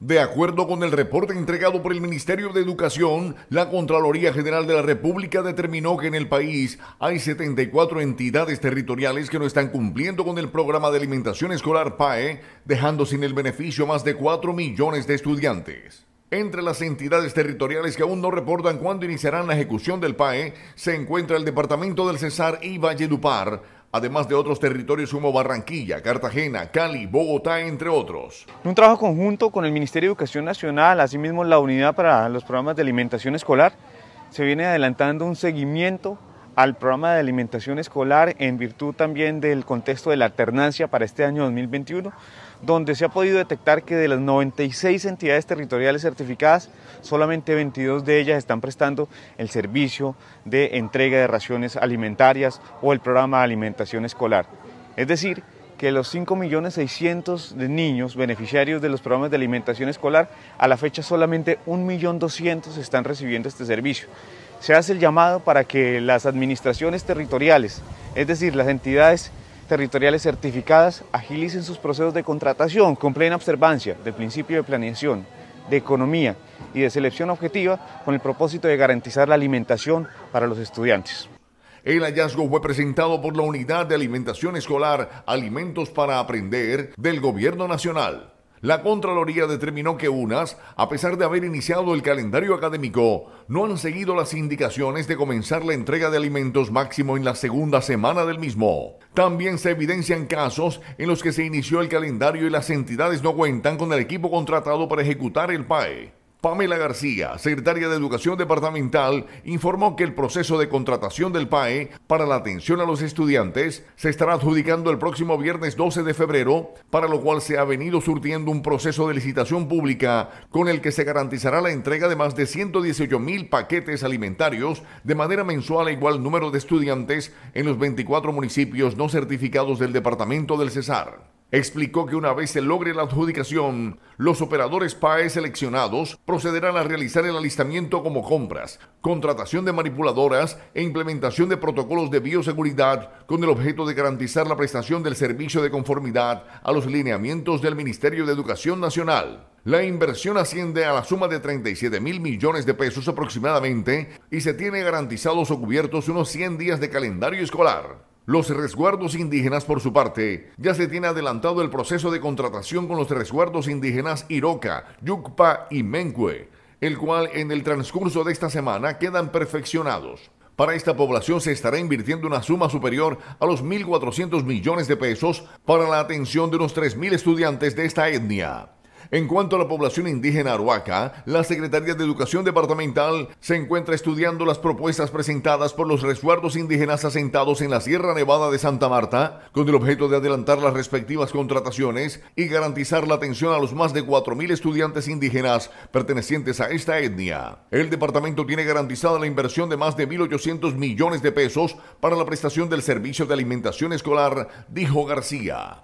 De acuerdo con el reporte entregado por el Ministerio de Educación, la Contraloría General de la República determinó que en el país hay 74 entidades territoriales que no están cumpliendo con el programa de alimentación escolar PAE, dejando sin el beneficio a más de 4 millones de estudiantes. Entre las entidades territoriales que aún no reportan cuándo iniciarán la ejecución del PAE, se encuentra el Departamento del Cesar y Valledupar, además de otros territorios como Barranquilla, Cartagena, Cali, Bogotá, entre otros. Un trabajo conjunto con el Ministerio de Educación Nacional, asimismo la Unidad para los Programas de Alimentación Escolar, se viene adelantando un seguimiento al programa de alimentación escolar en virtud también del contexto de la alternancia para este año 2021, donde se ha podido detectar que de las 96 entidades territoriales certificadas, solamente 22 de ellas están prestando el servicio de entrega de raciones alimentarias o el programa de alimentación escolar. Es decir, que los 5.600.000 de niños beneficiarios de los programas de alimentación escolar, a la fecha solamente 1.200.000 están recibiendo este servicio se hace el llamado para que las administraciones territoriales, es decir, las entidades territoriales certificadas, agilicen sus procesos de contratación con plena observancia del principio de planeación, de economía y de selección objetiva con el propósito de garantizar la alimentación para los estudiantes. El hallazgo fue presentado por la Unidad de Alimentación Escolar Alimentos para Aprender del Gobierno Nacional. La Contraloría determinó que unas, a pesar de haber iniciado el calendario académico, no han seguido las indicaciones de comenzar la entrega de alimentos máximo en la segunda semana del mismo. También se evidencian casos en los que se inició el calendario y las entidades no cuentan con el equipo contratado para ejecutar el PAE. Pamela García, secretaria de Educación Departamental, informó que el proceso de contratación del PAE para la atención a los estudiantes se estará adjudicando el próximo viernes 12 de febrero, para lo cual se ha venido surtiendo un proceso de licitación pública con el que se garantizará la entrega de más de 118 mil paquetes alimentarios de manera mensual a igual número de estudiantes en los 24 municipios no certificados del departamento del Cesar explicó que una vez se logre la adjudicación, los operadores PAE seleccionados procederán a realizar el alistamiento como compras, contratación de manipuladoras e implementación de protocolos de bioseguridad con el objeto de garantizar la prestación del servicio de conformidad a los lineamientos del Ministerio de Educación Nacional. La inversión asciende a la suma de 37 mil millones de pesos aproximadamente y se tiene garantizados o cubiertos unos 100 días de calendario escolar. Los resguardos indígenas, por su parte, ya se tiene adelantado el proceso de contratación con los resguardos indígenas Iroca, Yucpa y Menkwe, el cual en el transcurso de esta semana quedan perfeccionados. Para esta población se estará invirtiendo una suma superior a los 1.400 millones de pesos para la atención de unos 3.000 estudiantes de esta etnia. En cuanto a la población indígena Aruaca, la Secretaría de Educación Departamental se encuentra estudiando las propuestas presentadas por los resguardos indígenas asentados en la Sierra Nevada de Santa Marta, con el objeto de adelantar las respectivas contrataciones y garantizar la atención a los más de 4.000 estudiantes indígenas pertenecientes a esta etnia. El departamento tiene garantizada la inversión de más de 1.800 millones de pesos para la prestación del servicio de alimentación escolar, dijo García.